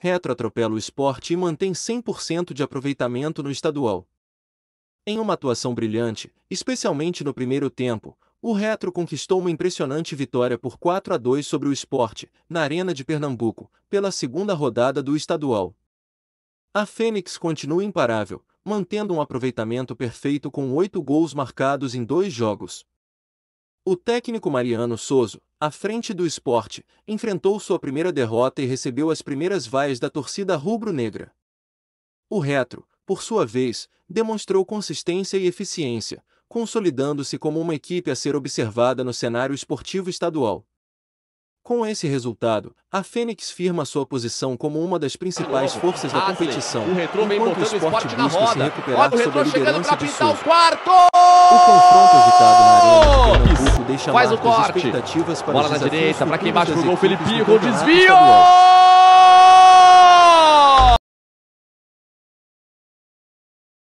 Retro atropela o esporte e mantém 100% de aproveitamento no estadual. Em uma atuação brilhante, especialmente no primeiro tempo, o Retro conquistou uma impressionante vitória por 4 a 2 sobre o esporte, na Arena de Pernambuco, pela segunda rodada do estadual. A Fênix continua imparável, mantendo um aproveitamento perfeito com oito gols marcados em dois jogos. O técnico Mariano Souza, à frente do esporte, enfrentou sua primeira derrota e recebeu as primeiras vaias da torcida rubro-negra. O Retro, por sua vez, demonstrou consistência e eficiência, consolidando-se como uma equipe a ser observada no cenário esportivo estadual, com esse resultado, a Fênix firma sua posição como uma das principais forças da competição, o retrô vem enquanto o esporte, o esporte busca se recuperar Olha, sobre a chegando para pintar O, quarto! o confronto agitado na arena de Pernambuco deixa Faz marcas expectativas para Bola na direita, para quem bate pro gol, Felipinho, gol desvio! Estadual.